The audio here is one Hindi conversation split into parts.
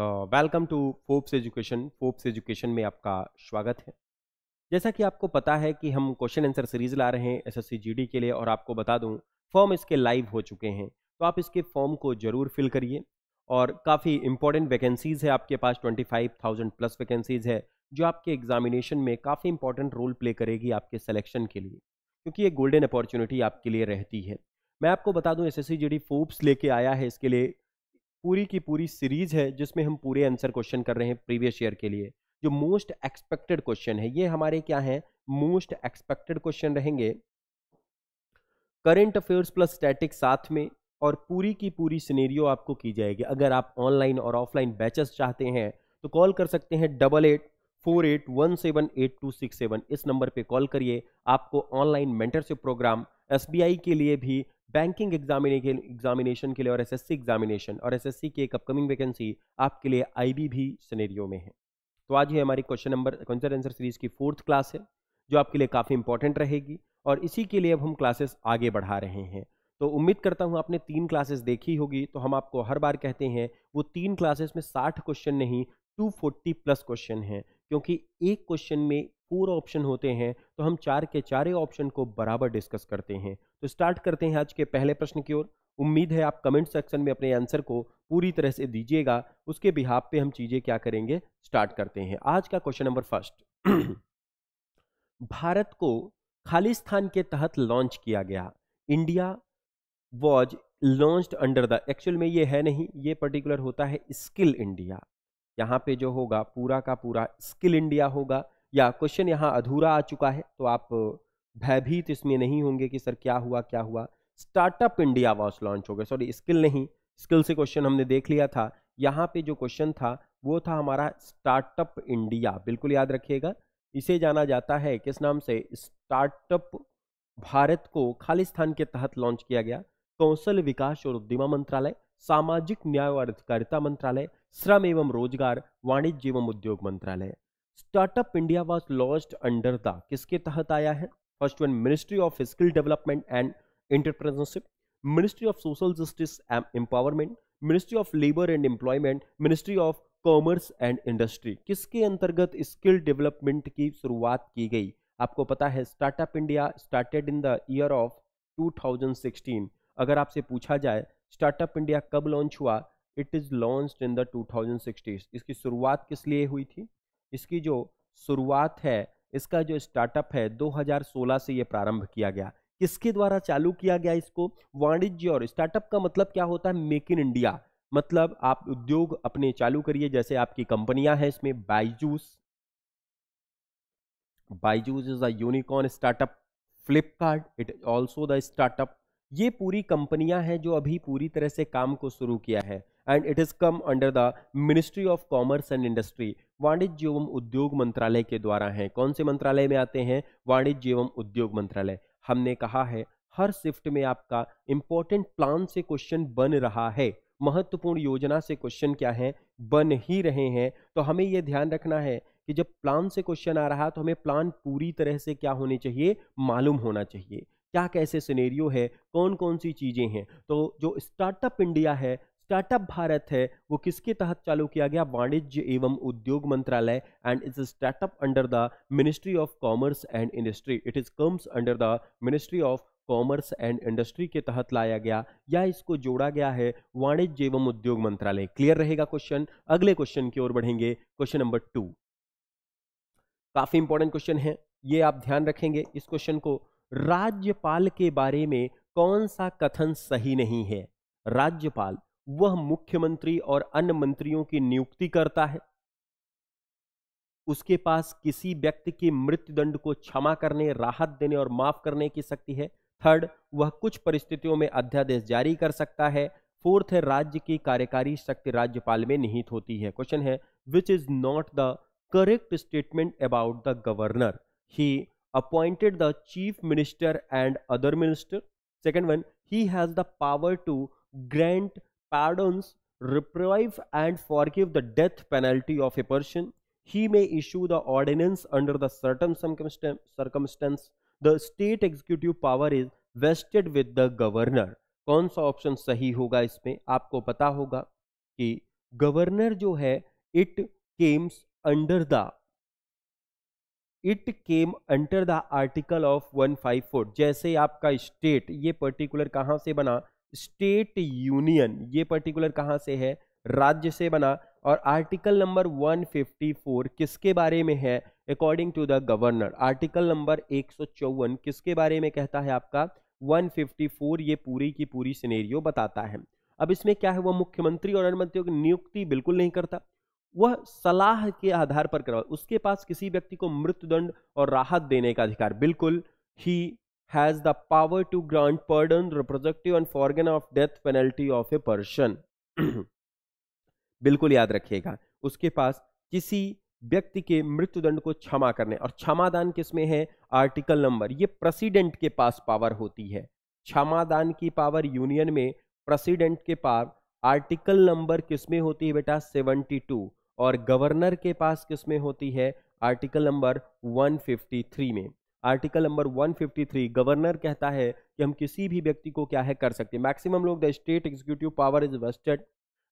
welcome to Fops education Fops education में आपका स्वागत है जैसा कि आपको पता है कि हम क्वेश्चन आंसर सीरीज ला रहे हैं एसएससी जीडी के लिए और आपको बता दूं फॉर्म इसके लाइव हो चुके हैं तो आप इसके फॉर्म को जरूर फिल करिए और काफ़ी इंपॉर्टेंट वैकेंसीज़ है आपके पास थाउजेंड प्लस वैकेंसीज़ है जो आपके एग्जामिनेशन में काफ़ी इंपॉर्टेंट रोल प्ले करेगी आपके सलेक्शन के लिए क्योंकि ये गोल्डन अपॉर्चुनिटी आपके लिए रहती है मैं आपको बता दूं S S C G D लेके आया है इसके लिए पूरी की पूरी सीरीज है जिसमें हम पूरे आंसर क्वेश्चन कर रहे हैं प्रीवियस ईयर के लिए जो मोस्ट एक्सपेक्टेड क्वेश्चन है ये हमारे क्या है मोस्ट एक्सपेक्टेड क्वेश्चन रहेंगे करंट अफेयर्स प्लस स्टैटिक साथ में और पूरी की पूरी सिनेरियो आपको की जाएगी अगर आप ऑनलाइन और ऑफलाइन बैचेस चाहते हैं तो कॉल कर सकते हैं double eight four eight one seven eight two six seven इस नंबर पे कॉल करिए आपको ऑनलाइन मेंटरशिप प्रोग्राम एस के लिए भी बैंकिंग एग्जामिनेशन के लिए और एसएससी एग्जामिनेशन और एसएससी की एक अपकमिंग वैकेंसी आपके लिए आईबी भी सिनेरियो में है तो आज ये हमारी question number question answer series की फोर्थ क्लास है जो आपके लिए काफ़ी इंपॉर्टेंट रहेगी और इसी के लिए अब हम क्लासेस आगे बढ़ा रहे हैं तो उम्मीद करता हूँ आपने तीन क्लासेस देखी होगी तो हम आपको हर बार कहते हैं वो तीन क्लासेस में साठ क्वेश्चन नहीं टू प्लस क्वेश्चन हैं क्योंकि एक क्वेश्चन में फोर ऑप्शन होते हैं तो हम चार के चारे ऑप्शन को बराबर डिस्कस करते हैं तो स्टार्ट करते हैं आज के पहले प्रश्न की ओर उम्मीद है आप कमेंट सेक्शन में अपने आंसर को पूरी तरह से दीजिएगा उसके बिहाब पे हम चीज़ें क्या करेंगे स्टार्ट करते हैं आज का क्वेश्चन नंबर फर्स्ट भारत को खालिस्तान के तहत लॉन्च किया गया India was launch under the actual में ये है नहीं ये पर्टिकुलर होता है स्किल इंडिया यहाँ पे जो होगा पूरा का पूरा स्किल इंडिया होगा या क्वेश्चन यहाँ अधूरा आ चुका है तो आप भयभीत इसमें नहीं होंगे कि सर क्या हुआ क्या हुआ स्टार्टअप इंडिया वॉस लॉन्च हो गया सॉरी स्किल नहीं स्किल से क्वेश्चन हमने देख लिया था यहाँ पे जो क्वेश्चन था वो था हमारा स्टार्टअप इंडिया बिल्कुल याद रखिएगा इसे जाना जाता है किस नाम से स्टार्टअप भारत को खालिस्तान के तहत लॉन्च किया गया कौशल विकास और उद्यमा मंत्रालय सामाजिक न्याय और अधिकारिता मंत्रालय श्रम एवं रोजगार वाणिज्य एवं उद्योग मंत्रालय startup India was launch under the किसके तहत आया है first one ministry of skill development and entrepreneurship ministry of social justice and empowerment ministry of labour and employment ministry of commerce and industry किसके अंतर्गत स्किल डेवलपमेंट की शुरुआत की गई आपको पता है startup India started in the year of 2016 अगर आपसे पूछा जाए स्टार्टअप इंडिया कब लॉन्च हुआ it is launched in the 2060s इसकी शुरुआत किस लिए हुई थी इसकी जो शुरुआत है इसका जो स्टार्टअप है 2016 से ये प्रारंभ किया गया किसके द्वारा चालू किया गया इसको वाणिज्य और स्टार्टअप का मतलब क्या होता है मेक इन इंडिया मतलब आप उद्योग अपने चालू करिए जैसे आपकी कंपनियां हैं इसमें Byju's Byju's is a unicorn startup Flipkart it also the startup ये पूरी कंपनियां हैं जो अभी पूरी तरह से काम को शुरू किया है and it is come under the ministry of commerce and industry वाणिज्य एवं उद्योग मंत्रालय के द्वारा हैं कौन से मंत्रालय में आते हैं वाणिज्य एवं उद्योग मंत्रालय हमने कहा है हर शिफ्ट में आपका इंपॉर्टेंट प्लान से क्वेश्चन बन रहा है महत्वपूर्ण योजना से क्वेश्चन क्या है बन ही रहे हैं तो हमें यह ध्यान रखना है कि जब प्लान से क्वेश्चन आ रहा तो हमें प्लान पूरी तरह से क्या होने चाहिए मालूम होना चाहिए क्या कैसे सिनेरियो है कौन कौन सी चीज़ें हैं तो जो स्टार्टअप इंडिया है स्टार्टअप भारत है वो किसके तहत चालू किया गया वाणिज्य एवं उद्योग मंत्रालय and is startup under the ministry of commerce and industry it is comes under the ministry of commerce and industry के तहत लाया गया या इसको जोड़ा गया है वाणिज्य एवं उद्योग मंत्रालय क्लियर रहेगा क्वेश्चन अगले क्वेश्चन की ओर बढ़ेंगे क्वेश्चन नंबर टू काफी इंपॉर्टेंट क्वेश्चन है ये आप ध्यान रखेंगे इस क्वेश्चन को राज्यपाल के बारे में कौन सा कथन सही नहीं है राज्यपाल वह मुख्यमंत्री और अन्य मंत्रियों की नियुक्ति करता है उसके पास किसी व्यक्ति की मृत्युदंड को क्षमा करने राहत देने और माफ करने की शक्ति है थर्ड वह कुछ परिस्थितियों में अध्यादेश जारी कर सकता है फोर्थ है राज्य की कार्यकारी शक्ति राज्यपाल में निहित होती है क्वेश्चन है which is not the correct statement about the governor he appointed the chief minister and other minister second one he has the power to grant pardons reprieve and forgive the death penalty of a person he may issue the ordinance under the certain circumstance the state executive power is vested with the governor कौन सा ऑप्शन सही होगा इसमें आपको पता होगा कि गवर्नर जो है it comes under the it came under the article of one five four जैसे आपका स्टेट ये पर्टिकुलर कहाँ से बना स्टेट यूनियन ये पर्टिकुलर कहाँ से है राज्य से बना और आर्टिकल नंबर 154 किसके बारे में है according to the governor article number एक किसके बारे में कहता है आपका 154 ये पूरी की पूरी सिनेरियो बताता है अब इसमें क्या है वह मुख्यमंत्री और अन्य मंत्रियों की नियुक्ति बिल्कुल नहीं करता वह सलाह के आधार पर करवा उसके पास किसी व्यक्ति को मृत्युदंड और राहत देने का अधिकार बिल्कुल ही has the power to grant pardon रिप्रोजेक्टिव and forgone of death penalty of a person बिल्कुल याद रखिएगा उसके पास किसी व्यक्ति के मृत्युदंड को क्षमा करने और क्षमादान किसमें है आर्टिकल नंबर ये प्रेसिडेंट के पास पावर होती है क्षमादान की पावर यूनियन में प्रेसिडेंट के पास आर्टिकल नंबर किसमें होती है बेटा टू और गवर्नर के पास किसमें होती है आर्टिकल नंबर 153 में आर्टिकल नंबर 153 गवर्नर कहता है कि हम किसी भी व्यक्ति को क्या है कर सकते हैं मैक्सिमम लोग the state executive power is vested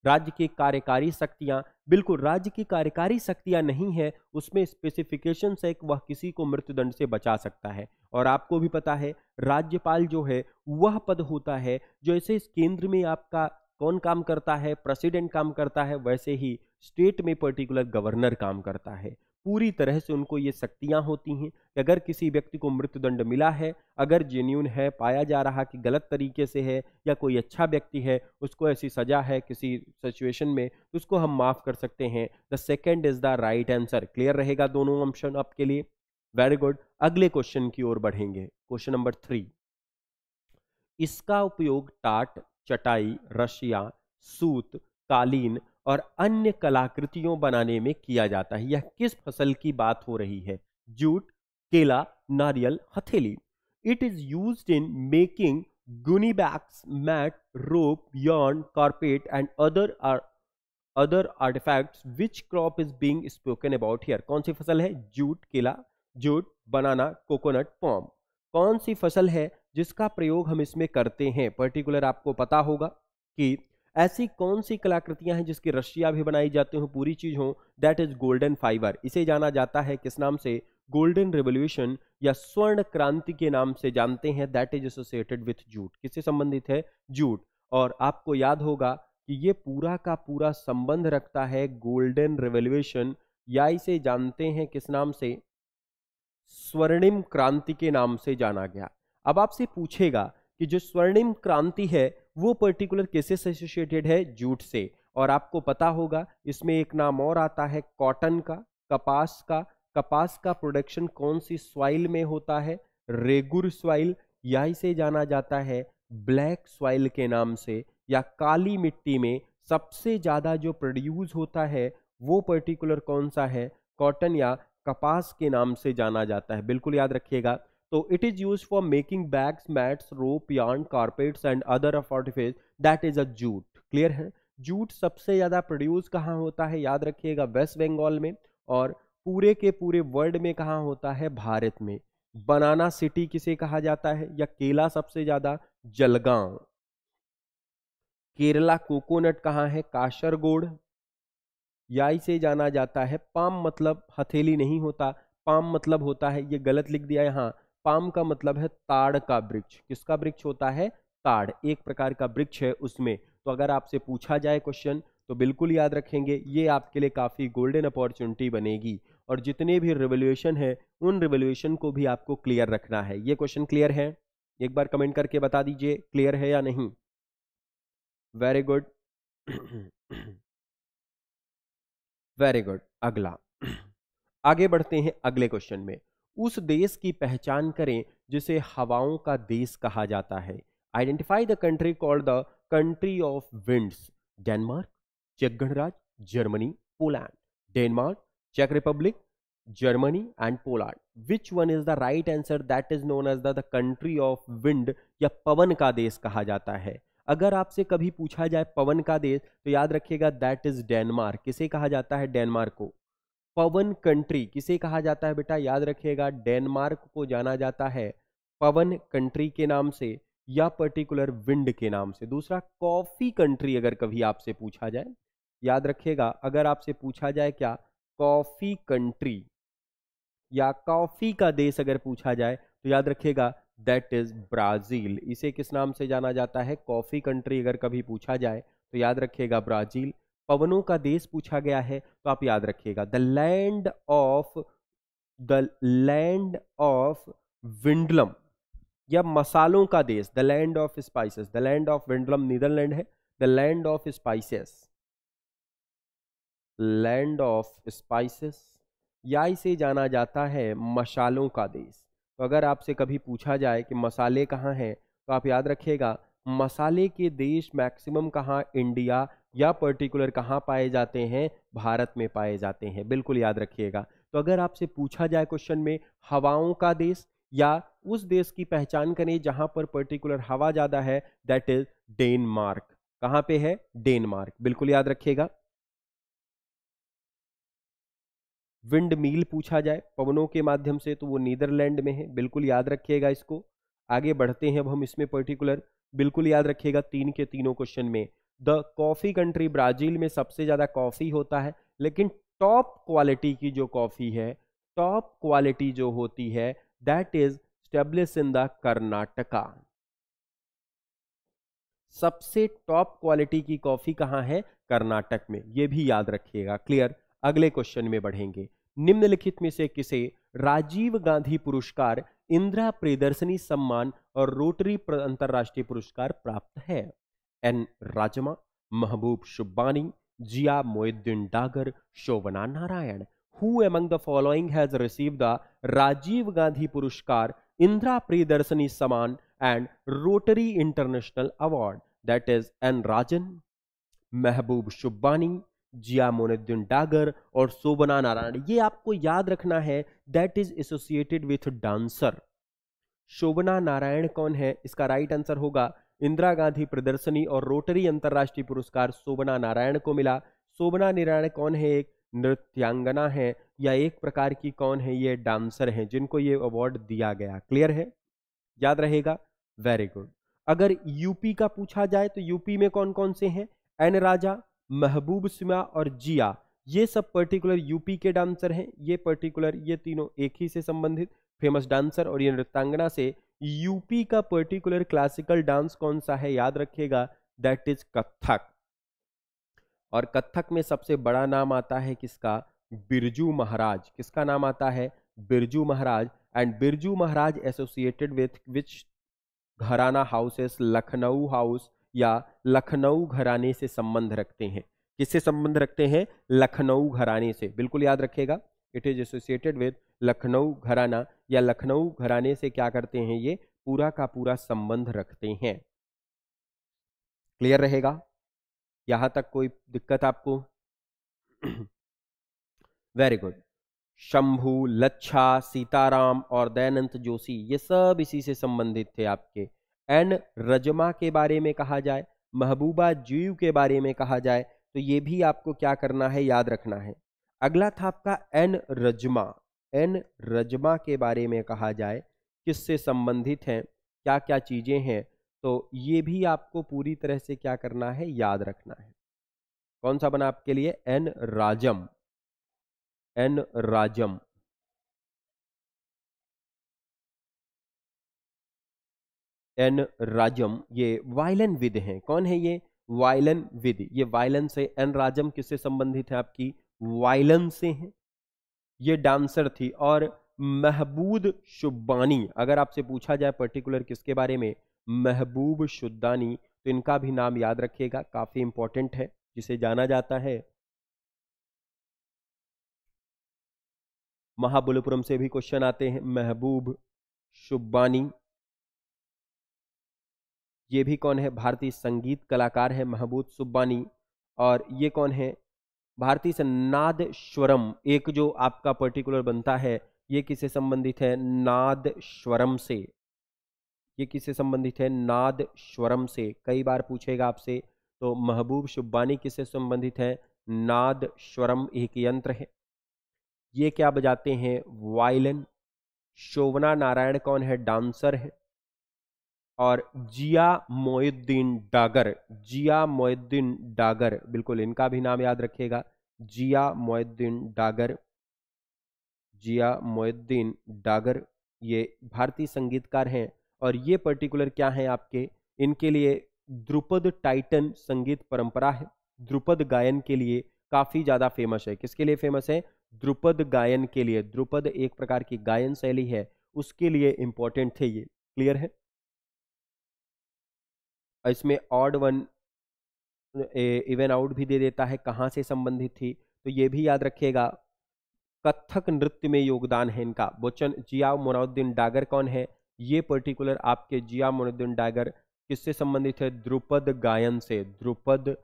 राज्य की कार्यकारी शक्तियां बिल्कुल राज्य की कार्यकारी शक्तियां नहीं है उसमें स्पेसिफिकेशन है कि वह किसी को मृत्युदंड से बचा सकता है और आपको भी पता है राज्यपाल जो है वह पद होता है जो ऐसे इस केंद्र में आपका कौन काम करता है प्रेसिडेंट काम करता है वैसे ही स्टेट में पर्टिकुलर गवर्नर काम करता है पूरी तरह से उनको ये शक्तियाँ होती हैं कि अगर किसी व्यक्ति को मृत्युदंड मिला है अगर जेन्यून है पाया जा रहा कि गलत तरीके से है या कोई अच्छा व्यक्ति है उसको ऐसी सज़ा है किसी सिचुएशन में तो उसको हम माफ़ कर सकते हैं the second is the right answer clear रहेगा दोनों ऑप्शन आपके लिए वेरी गुड अगले क्वेश्चन की ओर बढ़ेंगे क्वेश्चन नंबर थ्री इसका उपयोग टाट चटाई रशिया सूत कालीन और अन्य कलाकृतियों बनाने में किया जाता है यह किस फसल की बात हो रही है जूट केला नारियल हथेली it is use in making gunny bags mat rope yarn carpet and other other artifact which crop is being spoken about here कौन सी फसल है जूट केला जूट बनाना कोकोनट पॉम कौन सी फसल है जिसका प्रयोग हम इसमें करते हैं पर्टिकुलर आपको पता होगा कि ऐसी कौन सी कलाकृतियां हैं जिसकी रशिया भी बनाई जाती हों पूरी चीज़ हो दैट इज़ गोल्डन फाइबर इसे जाना जाता है किस नाम से गोल्डन रेवोल्यूशन या स्वर्ण क्रांति के नाम से जानते हैं that is associated with jute किससे संबंधित है जूट और आपको याद होगा कि ये पूरा का पूरा संबंध रखता है गोल्डन रिवोल्यूशन या इसे जानते हैं किस नाम से स्वर्णिम क्रांति के नाम से जाना गया अब आपसे पूछेगा कि जो स्वर्णिम क्रांति है वो पर्टिकुलर कैसे एसोसिएटेड है जूट से और आपको पता होगा इसमें एक नाम और आता है कॉटन का कपास का कपास का प्रोडक्शन कौन सी स्वाइल में होता है रेगुर स्वाइल या इसे जाना जाता है ब्लैक स्वाइल के नाम से या काली मिट्टी में सबसे ज़्यादा जो प्रोड्यूस होता है वो पर्टिकुलर कौन सा है कॉटन या कपास के नाम से जाना जाता है बिल्कुल याद रखिएगा तो it is use for making bags mats rope yarn carpets and other of that is a jute clear है जूट सबसे ज़्यादा प्रोड्यूस कहाँ होता है याद रखिएगा वेस्ट बंगाल में और पूरे के पूरे वर्ल्ड में कहाँ होता है भारत में बनाना सिटी किसे कहा जाता है या केला सबसे ज़्यादा जलगांव केरला कोकोनट कहाँ है काशरगोड याई से जाना जाता है पाम मतलब हथेली नहीं होता पाम मतलब होता है ये गलत लिख दिया यहाँ पाम का मतलब है ताड़ का वृक्ष किसका वृक्ष होता है ताड़ एक प्रकार का वृक्ष है उसमें तो अगर आपसे पूछा जाए क्वेश्चन तो बिल्कुल याद रखेंगे ये आपके लिए काफ़ी गोल्डन अपॉर्चुनिटी बनेगी और जितने भी रिवोल्यूशन है उन रिवोल्यूशन को भी आपको क्लियर रखना है ये क्वेश्चन क्लियर है एक बार कमेंट करके बता दीजिए क्लियर है या नहीं वेरी गुड वेरी गुड अगला आगे बढ़ते हैं अगले क्वेश्चन में उस देश की पहचान करें जिसे हवाओं का देश कहा जाता है identify the country called the country of winds Denmark चेक गणराज जर्मनी पोलैंड डेनमार्क चेक Republic Germany and Poland which one is the right answer that is known as the country of wind या पवन का देश कहा जाता है अगर आपसे कभी पूछा जाए पवन का देश तो याद रखिएगा दैट इज डेनमार्क किसे कहा जाता है डेनमार्क को पवन कंट्री किसे कहा जाता है बेटा याद रखिएगा डेनमार्क को जाना जाता है पवन कंट्री के नाम से या पर्टिकुलर विंड के नाम से दूसरा कॉफी कंट्री अगर कभी आपसे पूछा जाए याद रखिएगा अगर आपसे पूछा जाए क्या कॉफी कंट्री या कॉफी का देश अगर पूछा जाए तो याद रखिएगा दैट इज़ ब्राज़ील इसे किस नाम से जाना जाता है कॉफ़ी कंट्री अगर कभी पूछा जाए तो याद रखिएगा ब्राज़ील पवनों का देश पूछा गया है तो आप याद रखिएगा the land of the land of windmill या मसालों का देश the land of spices the land of windmill Netherland है the land of spices land of spices या इसे जाना जाता है मसालों का देश तो अगर आपसे कभी पूछा जाए कि मसाले कहाँ हैं तो आप याद रखिएगा मसाले के देश मैक्सिमम कहाँ इंडिया या पर्टिकुलर कहाँ पाए जाते हैं भारत में पाए जाते हैं बिल्कुल याद रखिएगा तो अगर आपसे पूछा जाए क्वेश्चन में हवाओं का देश या उस देश की पहचान करें जहाँ पर पर्टिकुलर हवा ज़्यादा है दैट इज डेनमार्क कहाँ पे है डेनमार्क बिल्कुल याद रखिएगा विंड मील पूछा जाए पवनों के माध्यम से तो वो नीदरलैंड में है बिल्कुल याद रखिएगा इसको आगे बढ़ते हैं अब हम इसमें पर्टिकुलर बिल्कुल याद रखिएगा तीन के तीनों क्वेश्चन में द कॉफ़ी कंट्री ब्राज़ील में सबसे ज़्यादा कॉफ़ी होता है लेकिन टॉप क्वालिटी की जो कॉफ़ी है टॉप क्वालिटी जो होती है that is establish in the Karnataka सबसे टॉप क्वालिटी की कॉफ़ी कहाँ है कर्नाटक में ये भी याद रखिएगा क्लियर अगले क्वेश्चन में बढ़ेंगे निम्नलिखित में से किसे राजीव गांधी पुरस्कार इंदिरा प्रियदर्शनी सम्मान और रोटरी अंतर्राष्ट्रीय पुरस्कार प्राप्त है N Rajam Mehboob Subhani Zia Mohiuddin Dagar Shobhana Narayan who among the following has receive the Rajiv Gandhi पुरस्कार इंदिरा प्रियदर्शनी सम्मान and Rotary International award that is N Rajan Mehboob Subhani जिया मोनुद्दीन डागर और शोभना नारायण ये आपको याद रखना है that is associated with dancer Shobhana Narayan कौन है इसका राइट आंसर होगा इंदिरा गांधी प्रदर्शनी और रोटरी अंतर्राष्ट्रीय पुरस्कार शोभना नारायण को मिला शोभना नारायण कौन है एक नृत्यांगना है या एक प्रकार की कौन है ये डांसर हैं जिनको ये अवार्ड दिया गया क्लियर है याद रहेगा वेरी गुड अगर यूपी का पूछा जाए तो यूपी में कौन कौन से हैं एन राजा महबूब सिमा और जिया ये सब पर्टिकुलर यूपी के डांसर हैं ये पर्टिकुलर ये तीनों एक ही से संबंधित फेमस डांसर और ये नृत्यांगना से यूपी का पर्टिकुलर क्लासिकल डांस कौन सा है याद रखिएगा दैट इज कथक और कथक में सबसे बड़ा नाम आता है किसका बिरजू महाराज किसका नाम आता है Birju Maharaj and Birju Maharaj associated with which gharana houses Lucknow house या लखनऊ घराने से संबंध रखते हैं किससे संबंध रखते हैं लखनऊ घराने से बिल्कुल याद रखेगा it is associated with Lucknow gharana या लखनऊ घराने से क्या करते हैं ये पूरा का पूरा संबंध रखते हैं क्लियर रहेगा यहाँ तक कोई दिक्कत आपको वेरी गुड शंभू लच्छा सीताराम और दयानंद जोशी ये सब इसी से संबंधित थे आपके एन रजमा के बारे में कहा जाए महबूबा जीव के बारे में कहा जाए तो ये भी आपको क्या करना है याद रखना है अगला था आपका एन रजमा एन रजमा के बारे में कहा जाए किससे संबंधित हैं क्या क्या चीज़ें हैं तो ये भी आपको पूरी तरह से क्या करना है याद रखना है कौन सा बना आपके लिए N Rajam N Rajam N Rajam ये वायलन विद हैं कौन है ये वायलन विद ये वायलन से एन राजम किससे संबंधित है आपकी वायलन से हैं ये डांसर थी और महबूद शुबानी अगर आपसे पूछा जाए पर्टिकुलर किसके बारे में महबूब शुद्दानी तो इनका भी नाम याद रखिएगा काफ़ी इंपॉर्टेंट है जिसे जाना जाता है महाबलपुरम से भी क्वेश्चन आते हैं महबूब शुब्बानी ये भी कौन है भारतीय संगीत कलाकार है महबूद सुब्बानी और ये कौन है भारतीय नाद स्वरम एक जो आपका पर्टिकुलर बनता है ये किसे संबंधित है नाद स्वरम से ये किससे संबंधित है नाद स्वरम से कई बार पूछेगा आपसे तो महबूब सुब्बानी किससे संबंधित है नाद स्वरम एक यंत्र है ये क्या बजाते हैं वायलिन शोभना नारायण कौन है डांसर है और जिया मोयुद्दीन डागर जिया मोहद्दीन डागर बिल्कुल इनका भी नाम याद रखिएगा जिया मोहद्दीन डागर जिया मोयुद्दीन डागर ये भारतीय संगीतकार हैं और ये पर्टिकुलर क्या हैं आपके इनके लिए द्रुपद टाइटन संगीत परंपरा है द्रुपद गायन के लिए काफ़ी ज़्यादा फेमस है किसके लिए फेमस है द्रुपद गायन के लिए द्रुपद एक प्रकार की गायन शैली है उसके लिए इम्पोर्टेंट थे ये क्लियर है इसमें ऑड वन इवन आउट भी दे देता है कहाँ से संबंधित थी तो ये भी याद रखिएगा कथक नृत्य में योगदान है इनका बोचन जिया मोनाउद्दीन डागर कौन है ये पर्टिकुलर आपके जिया मोनाउद्दीन डागर किससे संबंधित है द्रुपद गायन से द्रुपद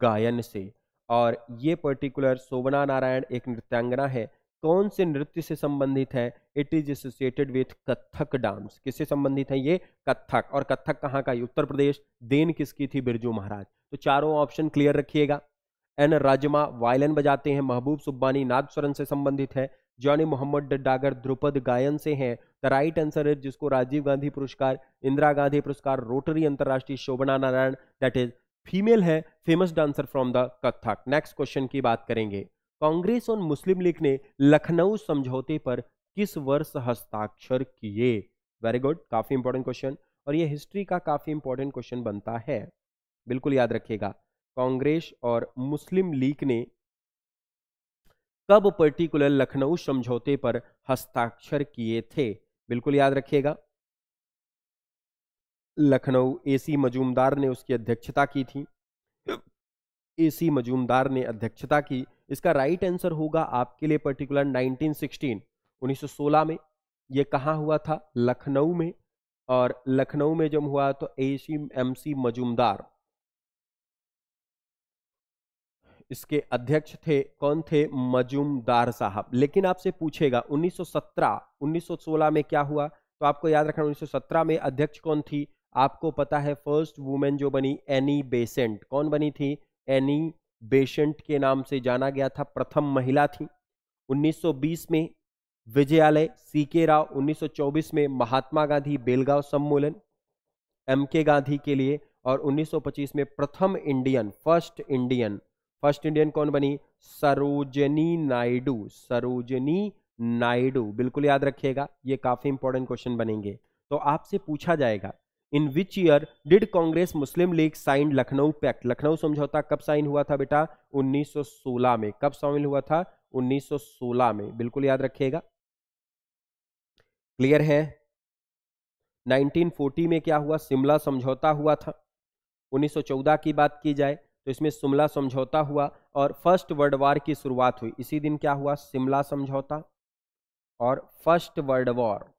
गायन से और ये पर्टिकुलर शोभना नारायण एक नृत्यांगना है कौन से नृत्य से संबंधित है it is associated with Kathak dance किससे संबंधित है ये कथक और कथक कहाँ का उत्तर प्रदेश देन किसकी थी बिरजू महाराज तो चारों ऑप्शन क्लियर रखिएगा एन राजमा वायलिन बजाते हैं महबूब सुब्बानी नादस्वरन से संबंधित है जॉनी मोहम्मद डागर ध्रुपद गायन से हैं द राइट आंसर इज जिसको राजीव गांधी पुरस्कार इंदिरा गांधी पुरस्कार रोटरी अंतर्राष्ट्रीय Shobhana Narayan that is female है famous dancer from the Kathak next question की बात करेंगे कांग्रेस और मुस्लिम लीग ने लखनऊ समझौते पर किस वर्ष हस्ताक्षर किए वेरी गुड काफी इंपॉर्टेंट क्वेश्चन और यह हिस्ट्री का काफी इंपॉर्टेंट क्वेश्चन बनता है बिल्कुल याद रखिएगा कांग्रेस और मुस्लिम लीग ने कब पर्टिकुलर लखनऊ समझौते पर हस्ताक्षर किए थे बिल्कुल याद रखिएगा लखनऊ एसी मजूमदार ने उसकी अध्यक्षता की थी एसी मजूमदार ने अध्यक्षता की इसका राइट right आंसर होगा आपके लिए पर्टिकुलर 1916 1916 में ये कहाँ हुआ था लखनऊ में और लखनऊ में जब हुआ तो सी एम सी मजूमदार इसके अध्यक्ष थे कौन थे मजुमदार साहब लेकिन आपसे पूछेगा 1917 1916 में क्या हुआ तो आपको याद रखना 1917 में अध्यक्ष कौन थी आपको पता है फर्स्ट वुमेन जो बनी एनी बेसेंट कौन बनी थी एनी बेशंट के नाम से जाना गया था प्रथम महिला थी 1920 में विजयालय सी के राव 1924 में महात्मा गांधी बेलगांव सम्मेलन एम के गांधी के लिए और 1925 में प्रथम Indian first Indian first Indian कौन बनी सरोजनी नायडू सरोजनी नायडू बिल्कुल याद रखिएगा ये काफी इंपॉर्टेंट क्वेश्चन बनेंगे तो आपसे पूछा जाएगा in which year did Congress Muslim League sign Lucknow pact Lucknow समझौता कब साइन हुआ था बेटा 1916 में कब शामिल हुआ था 1916 में बिल्कुल याद रखिएगा क्लियर है 1940 में क्या हुआ शिमला समझौता हुआ था 1914 की बात की जाए तो इसमें शिमला समझौता हुआ और फर्स्ट वर्ल्ड वॉर की शुरुआत हुई इसी दिन क्या हुआ शिमला समझौता और first world war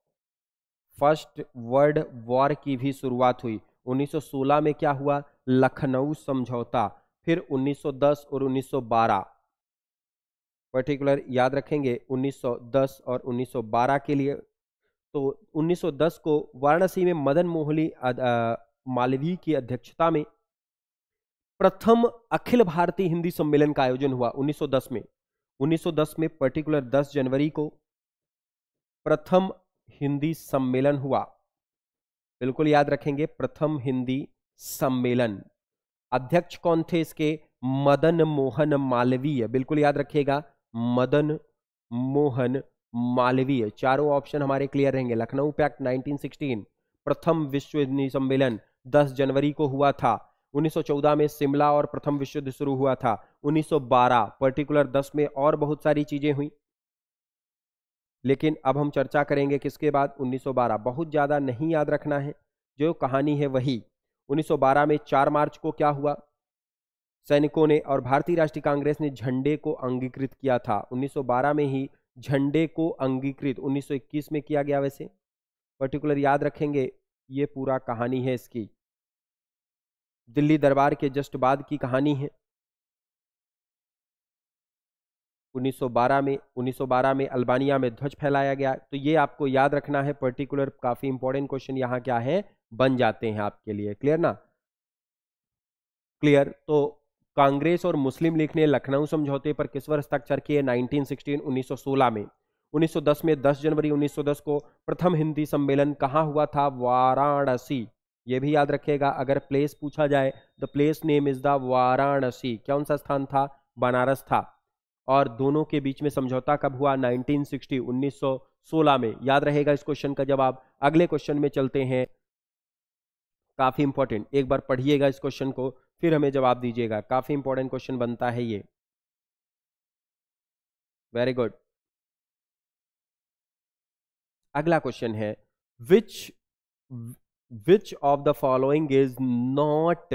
first world war की भी शुरुआत हुई 1916 में क्या हुआ लखनऊ समझौता फिर 1910 और 1912 पर्टिकुलर याद रखेंगे 1910 और 1912 के लिए तो 1910 को वाराणसी में मदन मोहली मालवीय की अध्यक्षता में प्रथम अखिल भारतीय हिंदी सम्मेलन का आयोजन हुआ 1910 में 1910 में पर्टिकुलर 10 जनवरी को प्रथम हिंदी सम्मेलन हुआ बिल्कुल याद रखेंगे प्रथम हिंदी सम्मेलन अध्यक्ष कौन थे इसके मदन मोहन मालवीय बिल्कुल याद रखिएगा मदन मोहन मालवीय चारों ऑप्शन हमारे क्लियर रहेंगे लखनऊ पैक्ट 1916 प्रथम विश्व हिंदी सम्मेलन 10 जनवरी को हुआ था 1914 में शिमला और प्रथम विश्व युद्ध शुरू हुआ था 1912 पर्टिकुलर 10 में और बहुत सारी चीजें हुई लेकिन अब हम चर्चा करेंगे किसके बाद 1912 बहुत ज़्यादा नहीं याद रखना है जो कहानी है वही 1912 में 4 मार्च को क्या हुआ सैनिकों ने और भारतीय राष्ट्रीय कांग्रेस ने झंडे को अंगीकृत किया था 1912 में ही झंडे को अंगीकृत 1921 में किया गया वैसे पर्टिकुलर याद रखेंगे ये पूरा कहानी है इसकी दिल्ली दरबार के जस्ट बाद की कहानी है 1912 में 1912 में अल्बानिया में ध्वज फैलाया गया तो ये आपको याद रखना है पर्टिकुलर काफ़ी इंपॉर्टेंट क्वेश्चन यहाँ क्या है बन जाते हैं आपके लिए क्लियर ना क्लियर तो कांग्रेस और मुस्लिम लीग ने लखनऊ समझौते पर किस वर्ष हस्ताक्षर किए 1916 1916 में 1910 में 10 जनवरी 1910 को प्रथम हिंदी सम्मेलन कहाँ हुआ था वाराणसी ये भी याद रखिएगा अगर प्लेस पूछा जाए the place name is the Varanasi कौन सा स्थान था बनारस था और दोनों के बीच में समझौता कब हुआ 1960 1916 में याद रहेगा इस क्वेश्चन का जवाब अगले क्वेश्चन में चलते हैं काफी इंपॉर्टेंट एक बार पढ़िएगा इस क्वेश्चन को फिर हमें जवाब दीजिएगा काफी इंपॉर्टेंट क्वेश्चन बनता है ये वेरी गुड अगला क्वेश्चन है which which of the following is not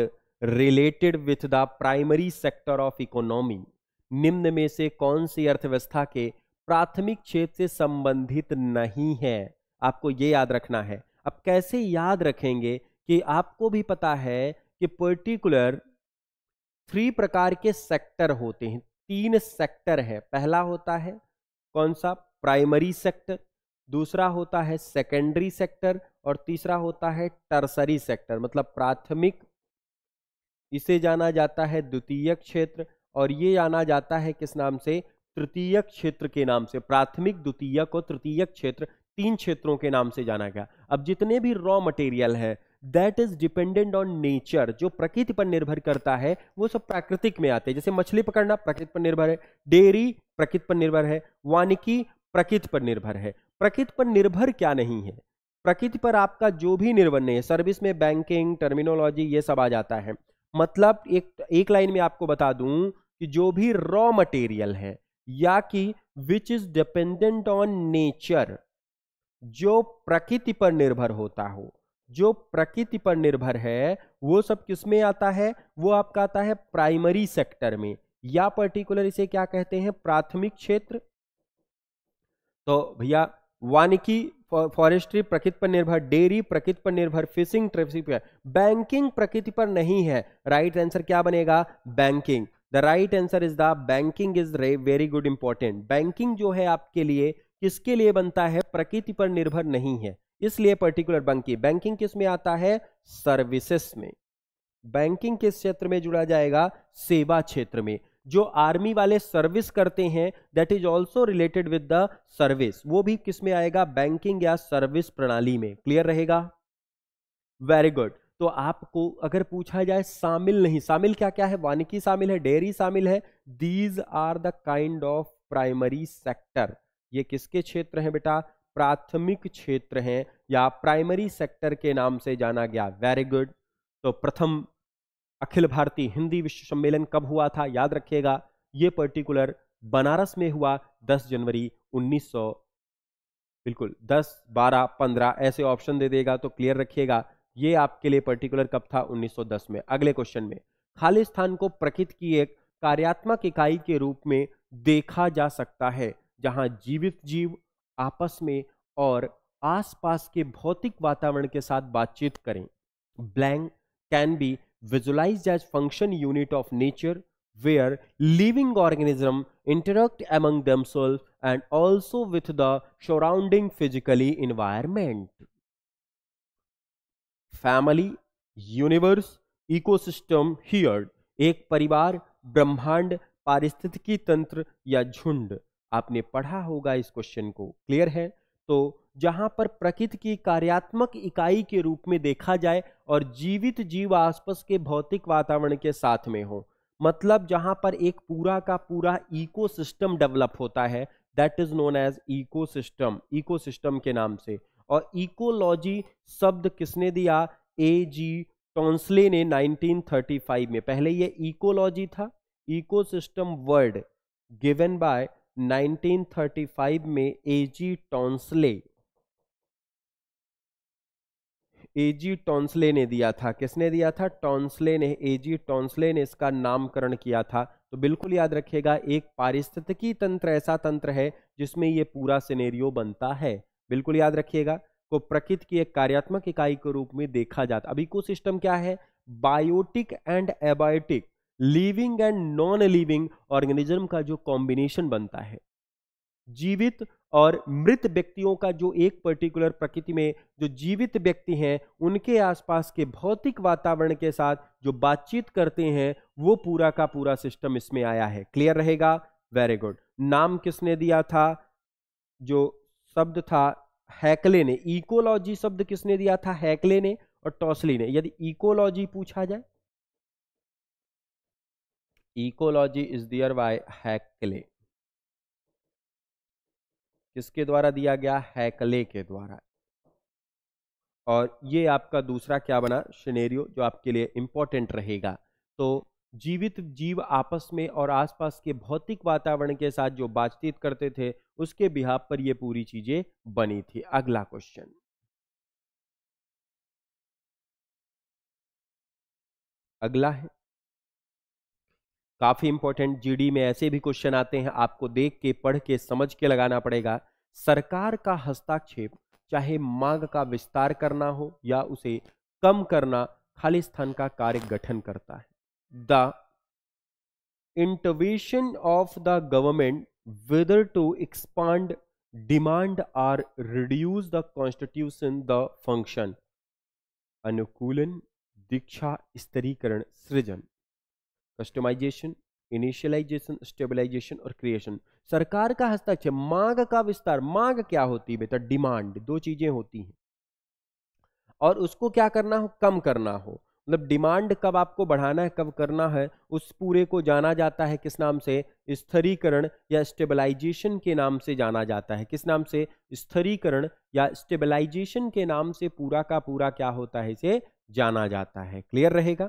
related with the primary sector of economy निम्न में से कौन सी अर्थव्यवस्था के प्राथमिक क्षेत्र से संबंधित नहीं है आपको ये याद रखना है अब कैसे याद रखेंगे कि आपको भी पता है कि पर्टिकुलर थ्री प्रकार के सेक्टर होते हैं तीन सेक्टर है पहला होता है कौन सा प्राइमरी सेक्टर दूसरा होता है सेकेंडरी सेक्टर और तीसरा होता है टर्सरी सेक्टर मतलब प्राथमिक इसे जाना जाता है द्वितीय क्षेत्र और ये जाना जाता है किस नाम से तृतीय क्षेत्र के नाम से प्राथमिक द्वितीय को तृतीय क्षेत्र तीन क्षेत्रों के नाम से जाना गया अब जितने भी रॉ मटेरियल है that is dependent on nature जो प्रकृति पर निर्भर करता है वो सब प्राकृतिक में आते हैं जैसे मछली पकड़ना प्रकृति पर निर्भर है डेयरी प्रकृति पर निर्भर है वानिकी प्रकृति पर निर्भर है प्रकृति पर निर्भर क्या नहीं है प्रकृति पर आपका जो भी निर्भर नहीं है सर्विस में बैंकिंग टर्मिनोलॉजी ये सब आ जाता है मतलब एक एक लाइन में आपको बता दूं कि जो भी रॉ मटेरियल है या कि which is dependent on nature जो प्रकृति पर निर्भर होता हो जो प्रकृति पर निर्भर है वो सब किस में आता है वो आपका आता है प्राइमरी सेक्टर में या पर्टिकुलर इसे क्या कहते हैं प्राथमिक क्षेत्र तो भैया वानिकी फॉरेस्ट्री प्रकृति पर निर्भर डेयरी प्रकृति पर निर्भर फिशिंग ट्रेफिक बैंकिंग प्रकृति पर नहीं है राइट right आंसर क्या बनेगा banking the right answer is the banking is very good important banking जो है आपके लिए किसके लिए बनता है प्रकृति पर निर्भर नहीं है इसलिए पर्टिकुलर बैंकिंग बैंकिंग किस में आता है सर्विसेस में बैंकिंग किस क्षेत्र में जुड़ा जाएगा सेवा क्षेत्र में जो आर्मी वाले सर्विस करते हैं that is also related with the service वो भी किस में आएगा बैंकिंग या सर्विस प्रणाली में क्लियर रहेगा वेरी गुड तो आपको अगर पूछा जाए शामिल नहीं शामिल क्या क्या है वानिकी शामिल है डेयरी शामिल है these are the kind of primary sector ये किसके क्षेत्र हैं बेटा प्राथमिक क्षेत्र हैं या प्राइमरी सेक्टर के नाम से जाना गया वेरी गुड तो प्रथम अखिल भारतीय हिंदी विश्व सम्मेलन कब हुआ था याद रखिएगा ये पर्टिकुलर बनारस में हुआ 10 जनवरी 1900 बिल्कुल 10, 12, 15 ऐसे ऑप्शन दे देगा तो क्लियर रखिएगा ये आपके लिए पर्टिकुलर कब था 1910 में अगले क्वेश्चन में खालिस्तान को प्रकृति की एक कार्यात्मक इकाई के रूप में देखा जा सकता है जहां जीवित जीव आपस में और आसपास के भौतिक वातावरण के साथ बातचीत करें blank can be visualise as function unit of nature where living organism interact among themselves and also with the surrounding physically environment family universe ecosystem here एक परिवार ब्रह्मांड पारिस्थितिकी तंत्र या झुंड आपने पढ़ा होगा इस क्वेश्चन को क्लियर है तो जहां पर प्रकृति की कार्यात्मक इकाई के रूप में देखा जाए और जीवित जीव आसपास के भौतिक वातावरण के साथ में हो मतलब जहां पर एक पूरा का पूरा इकोसिस्टम डेवलप होता है that is known as ecosystem ecosystem के नाम से और इकोलॉजी शब्द किसने दिया ए जी टॉन्सले ने 1935 में पहले ये इकोलॉजी था इकोसिस्टम वर्ड गिवन बाय 1935 में ए जी टॉन्सले एजी टॉन्सले ने दिया था किसने दिया था टॉन्सले ने एजी टॉन्सले ने इसका नामकरण किया था तो बिल्कुल याद रखिएगा एक पारिस्थितिकी तंत्र ऐसा तंत्र है जिसमें यह पूरा सिनेरियो बनता है बिल्कुल याद रखिएगा को प्रकृति की एक कार्यात्मक इकाई के रूप में देखा जाता अब इकोसिस्टम क्या है biotic and abiotic living and non living organism का जो कॉम्बिनेशन बनता है जीवित और मृत व्यक्तियों का जो एक पर्टिकुलर प्रकृति में जो जीवित व्यक्ति हैं उनके आसपास के भौतिक वातावरण के साथ जो बातचीत करते हैं वो पूरा का पूरा सिस्टम इसमें आया है क्लियर रहेगा वेरी गुड नाम किसने दिया था जो शब्द था हैकले ने इकोलॉजी शब्द किसने दिया था हैकले ने और टॉसली ने यदि इकोलॉजी पूछा जाए ecology is there by Haeckel किसके द्वारा दिया गया हैकले के द्वारा और ये आपका दूसरा क्या बना शनेरियो जो आपके लिए इंपॉर्टेंट रहेगा तो जीवित जीव आपस में और आसपास के भौतिक वातावरण के साथ जो बातचीत करते थे उसके बिहाब पर यह पूरी चीजें बनी थी अगला क्वेश्चन अगला है काफी इंपॉर्टेंट जीडी में ऐसे भी क्वेश्चन आते हैं आपको देख के पढ़ के समझ के लगाना पड़ेगा सरकार का हस्ताक्षेप चाहे मांग का विस्तार करना हो या उसे कम करना खालिस्तान का कार्य गठन करता है the intervention of the government whether to expand demand or reduce the constitution the function अनुकूलन दीक्षा स्तरीकरण सृजन कस्टमाइजेशन इनिशियलाइजेशन स्टेबलाइजेशन और क्रिएशन सरकार का हस्ताक्षेप मांग का विस्तार मांग क्या होती है बेटा डिमांड दो चीजें होती हैं और उसको क्या करना हो कम करना हो मतलब डिमांड कब आपको बढ़ाना है कब करना है उस पूरे को जाना जाता है किस नाम से स्थरीकरण या स्टेबलाइजेशन के नाम से जाना जाता है किस नाम से स्थरीकरण या स्टेबलाइजेशन के नाम से पूरा का पूरा क्या होता है इसे जाना जाता है क्लियर रहेगा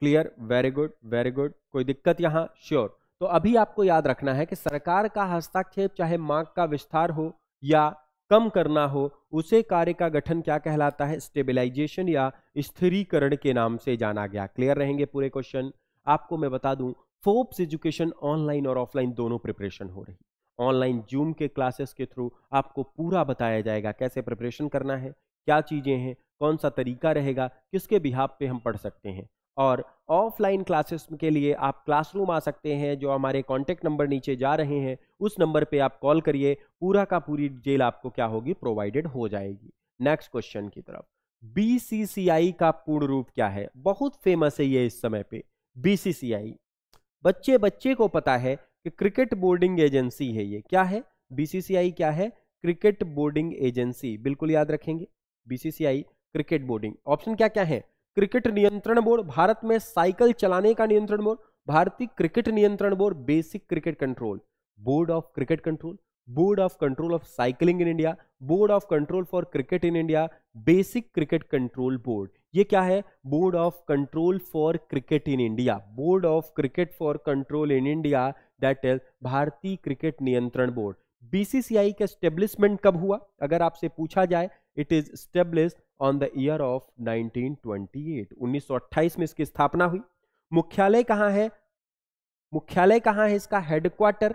clear very good very good कोई दिक्कत यहां श्योर तो अभी आपको याद रखना है कि सरकार का हस्ताक्षेप चाहे मांग का विस्तार हो या कम करना हो उसे कार्य का गठन क्या कहलाता है स्टेबिलाईजेशन या स्थिरीकरण के नाम से जाना गया क्लियर रहेंगे पूरे क्वेश्चन आपको मैं बता दूं फोप्स एजुकेशन ऑनलाइन और ऑफलाइन दोनों प्रिपरेशन हो रही ऑनलाइन जूम के क्लासेस के थ्रू आपको पूरा बताया जाएगा कैसे प्रिपरेशन करना है क्या चीज़ें हैं कौन सा तरीका रहेगा किसके बिहाब पे हम पढ़ सकते हैं और ऑफलाइन क्लासेस के लिए आप क्लासरूम आ सकते हैं जो हमारे कॉन्टैक्ट नंबर नीचे जा रहे हैं उस नंबर पे आप कॉल करिए पूरा का पूरी डिटेल आपको क्या होगी प्रोवाइडेड हो जाएगी नेक्स्ट क्वेश्चन की तरफ बीसीसीआई का पूर्ण रूप क्या है बहुत फेमस है ये इस समय पे बीसीसीआई बच्चे बच्चे को पता है कि क्रिकेट बोर्डिंग एजेंसी है ये क्या है बीसीसीआई क्या है क्रिकेट बोर्डिंग एजेंसी बिल्कुल याद रखेंगे बीसीसीआई क्रिकेट बोर्डिंग ऑप्शन क्या क्या है क्रिकेट नियंत्रण बोर्ड भारत में साइकिल चलाने का नियंत्रण बोर्ड भारतीय क्रिकेट नियंत्रण board basic cricket control board of cricket control board of control of cycling in India board of control for cricket in India basic cricket control board ये क्या है board of control for cricket in India board of cricket for control in India that is भारतीय क्रिकेट नियंत्रण बोर्ड बीसीसीआई का स्टेब्लिशमेंट कब हुआ अगर आपसे पूछा जाए it is establish on the year of 1928 1928 में इसकी स्थापना हुई मुख्यालय कहाँ है मुख्यालय कहाँ है इसका हेडक्वार्टर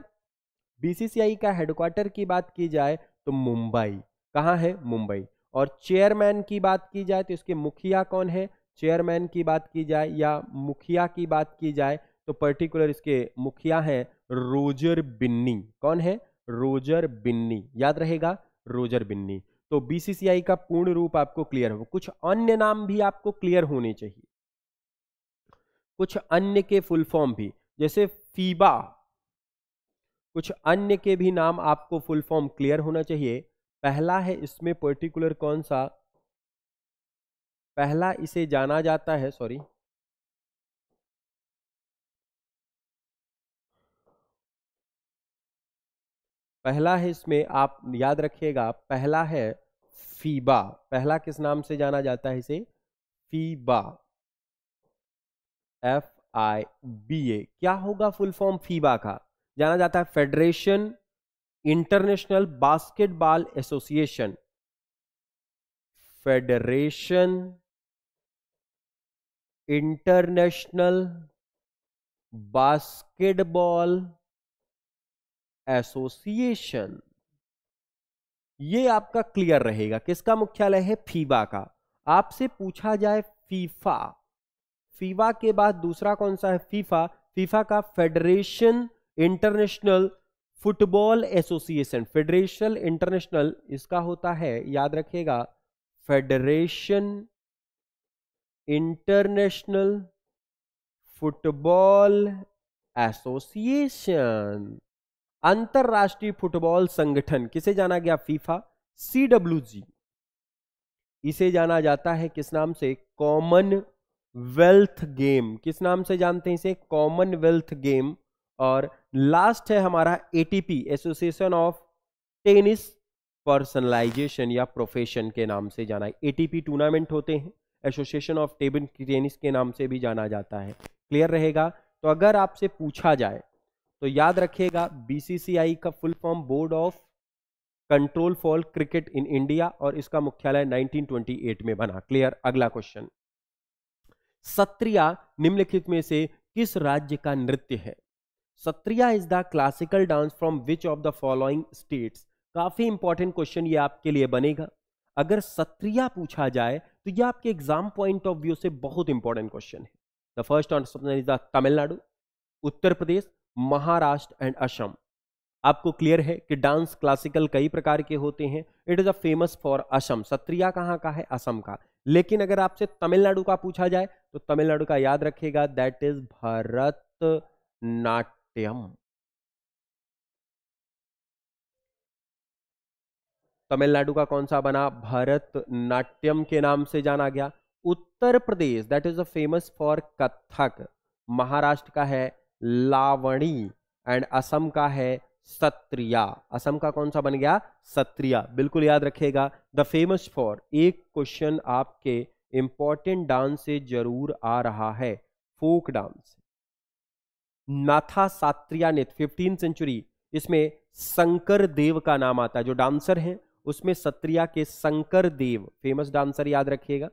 बीसीसीआई का हेडक्वार्टर की बात की जाए तो मुंबई कहाँ है मुंबई और चेयरमैन की बात की जाए तो इसके मुखिया कौन है चेयरमैन की बात की जाए या मुखिया की बात की जाए तो पर्टिकुलर इसके मुखिया हैं रोजर बिन्नी कौन है रोजर बिन्नी याद रहेगा रोजर बिन्नी तो बीसीसीआई का पूर्ण रूप आपको क्लियर हो कुछ अन्य नाम भी आपको क्लियर होने चाहिए कुछ अन्य के फुल फॉर्म भी जैसे फीबा कुछ अन्य के भी नाम आपको फुल फॉर्म क्लियर होना चाहिए पहला है इसमें पर्टिकुलर कौन सा पहला इसे जाना जाता है सॉरी पहला है इसमें आप याद रखिएगा पहला है फीबा पहला किस नाम से जाना जाता है इसे FIBA F I B A क्या होगा फुल फॉर्म फीबा का जाना जाता है federation international basketball association federation international basketball association ये आपका क्लियर रहेगा किसका मुख्यालय है फीबा का आपसे पूछा जाए फीफा फीफा के बाद दूसरा कौन सा है फीफा फीफा का federation international football association federation international इसका होता है याद रखिएगा फेडरेशन इंटरनेशनल फुटबॉल एसोसिएशन अंतरराष्ट्रीय फुटबॉल संगठन किसे जाना गया फीफा जी इसे जाना जाता है किस नाम से कॉमन वेल्थ गेम किस नाम से जानते हैं इसे कॉमन वेल्थ गेम और लास्ट है हमारा ATP association of tennis personalisation या प्रोफेशन के नाम से जाना है एटीपी टूर्नामेंट होते हैं एसोसिएशन ऑफ टेबल टेनिस के नाम से भी जाना जाता है क्लियर रहेगा तो अगर आपसे पूछा जाए तो याद रखिएगा बीसीसीआई का full form board of control for cricket in India और इसका मुख्यालय 1928 में बना क्लियर अगला क्वेश्चन सत्रिया निम्नलिखित में से किस राज्य का नृत्य है Sattriya is the classical dance from which of the following states काफी इंपॉर्टेंट क्वेश्चन ये आपके लिए बनेगा अगर सत्रिया पूछा जाए तो ये आपके एग्जाम पॉइंट ऑफ व्यू से बहुत इंपॉर्टेंट क्वेश्चन है the first option is the Tamil Nadu Uttar Pradesh Maharashtra and Assam आपको क्लियर है कि डांस क्लासिकल कई प्रकार के होते हैं it is a famous for Assam Sattriya कहाँ का है असम का लेकिन अगर आपसे तमिलनाडु का पूछा जाए तो तमिलनाडु का याद रखेगा that is Bharatanatyam Tamil का कौन सा बना भरत नाट्यम के नाम से जाना गया Uttar Pradesh that is a famous for Kathak Maharashtra का है लावणी एंड असम का है सत्रिया असम का कौन सा बन गया सत्रिया बिल्कुल याद रखेगा द फेमस फॉर एक क्वेश्चन आपके इंपॉर्टेंट डांस से जरूर आ रहा है फोक डांस नाथा सात्रिया ने फिफ्टीन सेंचुरी इसमें शंकर देव का नाम आता है जो डांसर हैं उसमें सत्रिया के शंकर देव फेमस डांसर याद रखिएगा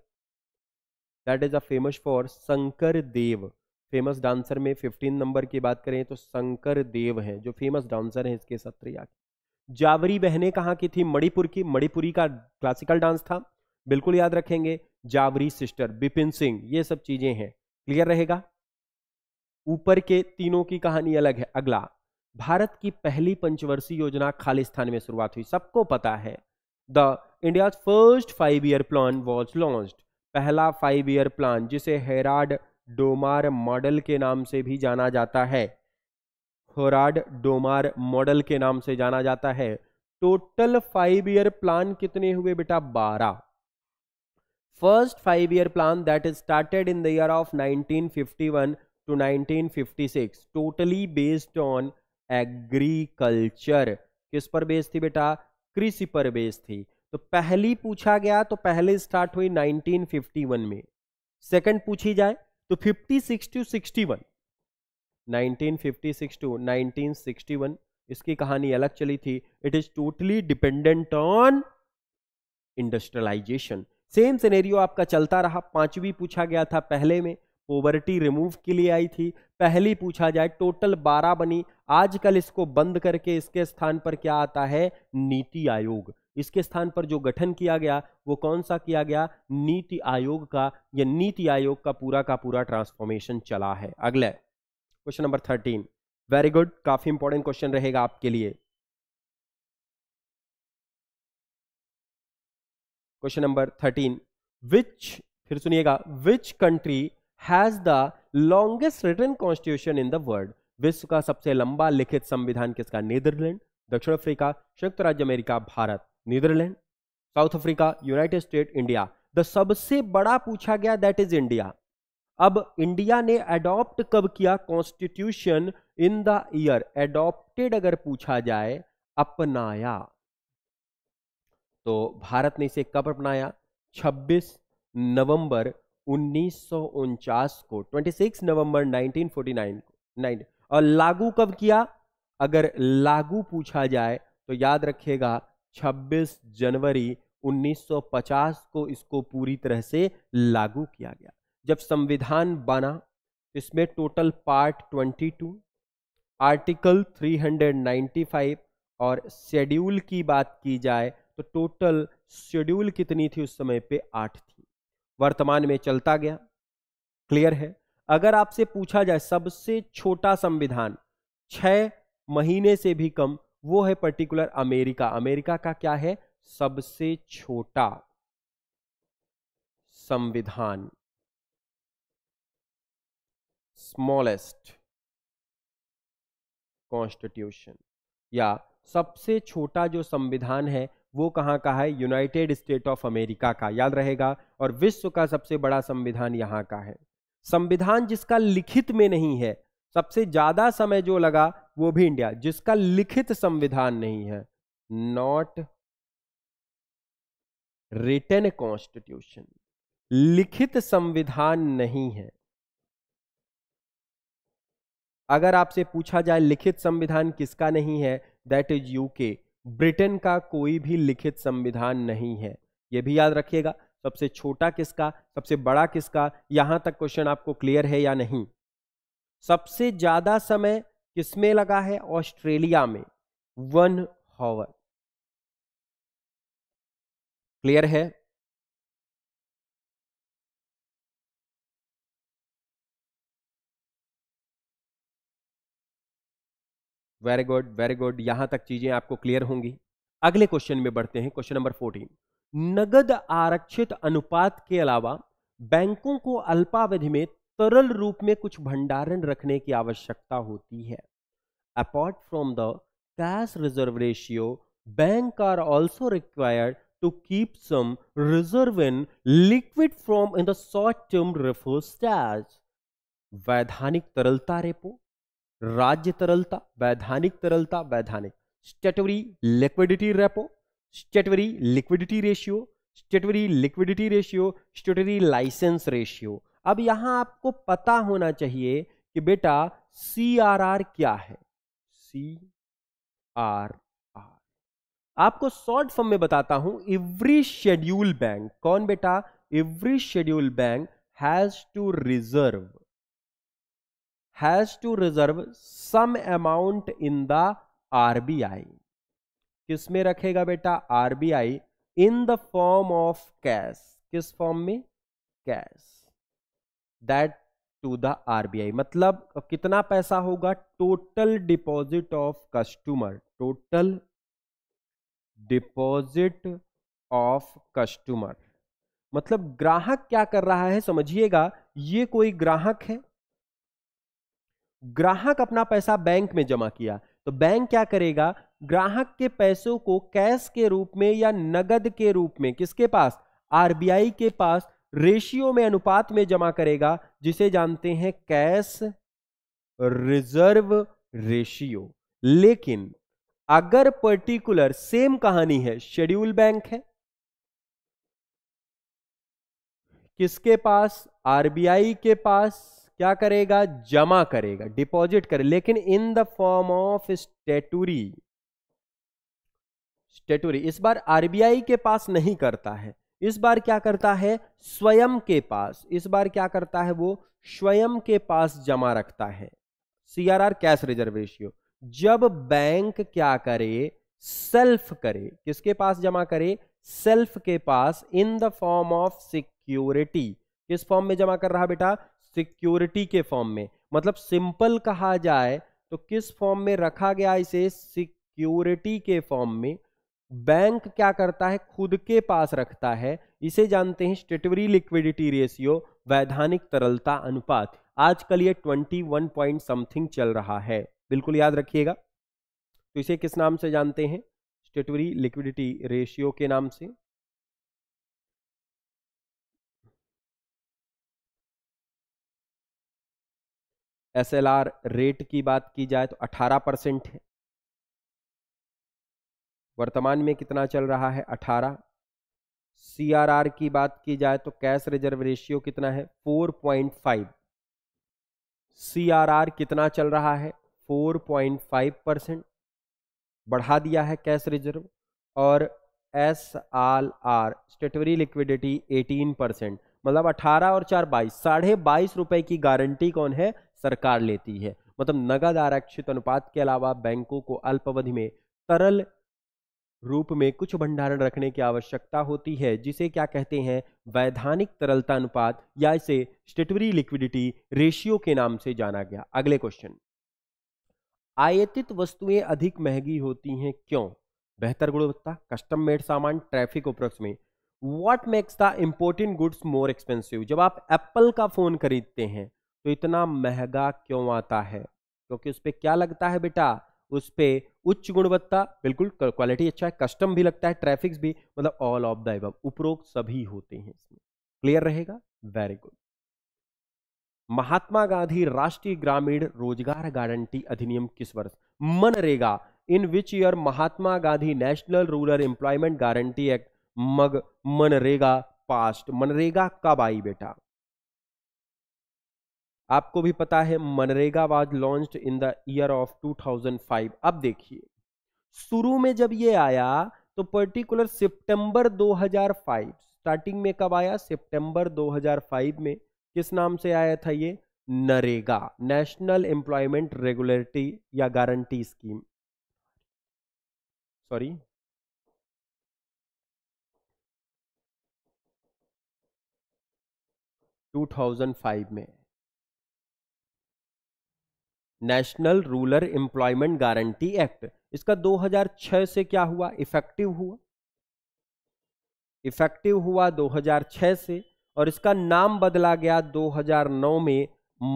that is a famous for Shankar Dev famous dancer में फिफ्टीन नंबर की बात करें तो शंकर देव हैं जो फेमस डांसर हैं इसके सत्रिया के जावरी बहने कहाँ की थी मणिपुर की मणिपुरी का क्लासिकल डांस था बिल्कुल याद रखेंगे जावरी सिस्टर बिपिन सिंह ये सब चीजें हैं क्लियर रहेगा ऊपर के तीनों की कहानी अलग है अगला भारत की पहली पंचवर्षीय योजना खालिस्तान में शुरुआत हुई सबको पता है the India first five year plan was launch पहला फाइव ईयर प्लान जिसे हेराड डोमार मॉडल के नाम से भी जाना जाता है होराड डोमार मॉडल के नाम से जाना जाता है टोटल फाइव ईयर प्लान कितने हुए बेटा बारह first five year plan that is started in the year of 1951 to 1956 totally based on agriculture किस पर बेस थी बेटा कृषि पर बेस थी तो पहली पूछा गया तो पहले स्टार्ट हुई 1951 में सेकंड पूछी जाए तो 56 टू 61 1956 टू 1961 इसकी कहानी अलग चली थी it is totally dependent on industrialisation same scenario आपका चलता रहा पांचवी पूछा गया था पहले में पोवर्टी रिमूव के लिए आई थी पहली पूछा जाए टोटल बारह बनी आजकल इसको बंद करके इसके स्थान पर क्या आता है नीति आयोग इसके स्थान पर जो गठन किया गया वो कौन सा किया गया नीति आयोग का या नीति आयोग का पूरा का पूरा ट्रांसफॉर्मेशन चला है अगला question number thirteen very good काफी इंपॉर्टेंट क्वेश्चन रहेगा आपके लिए क्वेश्चन नंबर थर्टीन विच फिर सुनिएगा which country has the longest written constitution in the world विश्व का सबसे लंबा लिखित संविधान किसका नीदरलैंड दक्षिण अफ्रीका संयुक्त राज्य America Bharat Netherland South Africa United State India the सबसे बड़ा पूछा गया दैट इज इंडिया अब इंडिया ने अडॉप्ट कब किया constitution in the year adopted अगर पूछा जाए अपनाया तो भारत ने इसे कब अपनाया 26 नवंबर उन्नीस को 26 नवंबर 1949 नाइन और लागू कब किया अगर लागू पूछा जाए तो याद रखिएगा 26 जनवरी 1950 को इसको पूरी तरह से लागू किया गया जब संविधान बना इसमें टोटल पार्ट 22, आर्टिकल 395 और शेड्यूल की बात की जाए तो टोटल शेड्यूल कितनी थी उस समय पे आठ थी वर्तमान में चलता गया क्लियर है अगर आपसे पूछा जाए सबसे छोटा संविधान छह महीने से भी कम वो है पर्टिकुलर अमेरिका अमेरिका का क्या है सबसे छोटा संविधान स्मॉलेस्ट कॉन्स्टिट्यूशन या सबसे छोटा जो संविधान है वो कहां का है यूनाइटेड स्टेट ऑफ अमेरिका का याद रहेगा और विश्व का सबसे बड़ा संविधान यहां का है संविधान जिसका लिखित में नहीं है सबसे ज्यादा समय जो लगा वो भी इंडिया जिसका लिखित संविधान नहीं है नॉट रिटर्न कॉन्स्टिट्यूशन लिखित संविधान नहीं है अगर आपसे पूछा जाए लिखित संविधान किसका नहीं है दैट इज यूके ब्रिटेन का कोई भी लिखित संविधान नहीं है यह भी याद रखिएगा सबसे छोटा किसका सबसे बड़ा किसका यहां तक क्वेश्चन आपको क्लियर है या नहीं सबसे ज्यादा समय किसमें लगा है ऑस्ट्रेलिया में वन हॉवर क्लियर है वेरी गुड वेरी गुड यहां तक चीजें आपको क्लियर होंगी अगले क्वेश्चन में बढ़ते हैं क्वेश्चन नंबर फोर्टीन नगद आरक्षित अनुपात के अलावा बैंकों को अल्पावधि में तरल रूप में कुछ भंडारण रखने की आवश्यकता होती है apart from the cash reserve ratio bank are also required to keep some reserve in liquid from in the short term refers वैधानिक तरलता रेपो राज्य तरलता वैधानिक तरलता वैधानिक statutory liquidity repo statutory liquidity ratio statutory liquidity ratio statutory licence ratio अब यहां आपको पता होना चाहिए कि बेटा सी आर आर क्या है सी आर आर आपको शॉर्ट फॉर्म में बताता हूं एवरी शेड्यूल बैंक कौन बेटा every schedule bank has to reserve has to reserve some amount in the RBI किसमें रखेगा बेटा RBI in the form of cash किस फॉर्म में cash that to the RBI मतलब कितना पैसा होगा total deposit of customer total deposit of customer मतलब ग्राहक क्या कर रहा है समझिएगा ये कोई ग्राहक है ग्राहक अपना पैसा बैंक में जमा किया तो बैंक क्या करेगा ग्राहक के पैसों को कैश के रूप में या नगद के रूप में किसके पास आरबीआई के पास रेशियो में अनुपात में जमा करेगा जिसे जानते हैं कैश रिजर्व रेशियो लेकिन अगर पर्टिकुलर सेम कहानी है शेड्यूल बैंक है किसके पास आरबीआई के पास क्या करेगा जमा करेगा डिपॉजिट करे लेकिन in the form of statutory statutory इस बार आरबीआई के पास नहीं करता है इस बार क्या करता है स्वयं के पास इस बार क्या करता है वो स्वयं के पास जमा रखता है सीआरआर कैश रिजर्व रेशियो जब बैंक क्या करे सेल्फ करे किसके पास जमा करे सेल्फ के पास in the form of security किस फॉर्म में जमा कर रहा बेटा सिक्योरिटी के फॉर्म में मतलब सिंपल कहा जाए तो किस फॉर्म में रखा गया इसे सिक्योरिटी के फॉर्म में बैंक क्या करता है खुद के पास रखता है इसे जानते हैं स्टेटवरी लिक्विडिटी रेशियो वैधानिक तरलता अनुपात आजकल ये 21 पॉइंट समथिंग चल रहा है बिल्कुल याद रखिएगा तो इसे किस नाम से जानते हैं स्टेटवरी लिक्विडिटी रेशियो के नाम से एसएलआर रेट की बात की जाए तो 18 परसेंट है वर्तमान में कितना चल रहा है 18 सीआरआर की बात की जाए तो कैश रिजर्व रेशियो कितना है 4.5 सीआरआर कितना चल रहा है 4.5 परसेंट बढ़ा दिया है कैश रिजर्व और S L R statutory liquidity 18 percent मतलब 18 और चार बाईस साढ़े बाईस रुपए की गारंटी कौन है सरकार लेती है मतलब नगद आरक्षित अनुपात के अलावा बैंकों को अल्पावधि में तरल रूप में कुछ भंडारण रखने की आवश्यकता होती है जिसे क्या कहते हैं वैधानिक तरलता अनुपात या इसे स्टेटवरी लिक्विडिटी रेशियो के नाम से जाना गया अगले क्वेश्चन आयतित वस्तुएं अधिक महंगी होती हैं क्यों बेहतर गुणवत्ता कस्टम मेड सामान ट्रैफिक उपरक्ष में what makes the important goods more expensive जब आप एप्पल का फोन खरीदते हैं तो इतना महंगा क्यों आता है क्योंकि उस पर क्या लगता है बेटा उस पर उच्च गुणवत्ता बिल्कुल क्वालिटी अच्छा है कस्टम भी लगता है ट्रैफिक्स भी मतलब ऑल ऑफ द एबव उपरोक्त सभी होते हैं इसमें क्लियर रहेगा वेरी गुड महात्मा गांधी राष्ट्रीय ग्रामीण रोजगार गारंटी अधिनियम किस वर्ष MNREGA in which year Mahatma Gandhi national rural employment guarantee act मग मनरेगा पास्ट मनरेगा कब आई बेटा आपको भी पता है MNREGA was launch in the year of 2005 अब देखिए शुरू में जब ये आया तो पर्टिकुलर सितंबर 2005 स्टार्टिंग में कब आया सितंबर 2005 में किस नाम से आया था ये नरेगा नेशनल एम्प्लॉयमेंट रेगुलरिटी या guarantee scheme sorry two thousand five में national rural employment guarantee act इसका 2006 से क्या हुआ इफेक्टिव हुआ इफेक्टिव हुआ 2006 से और इसका नाम बदला गया 2009 में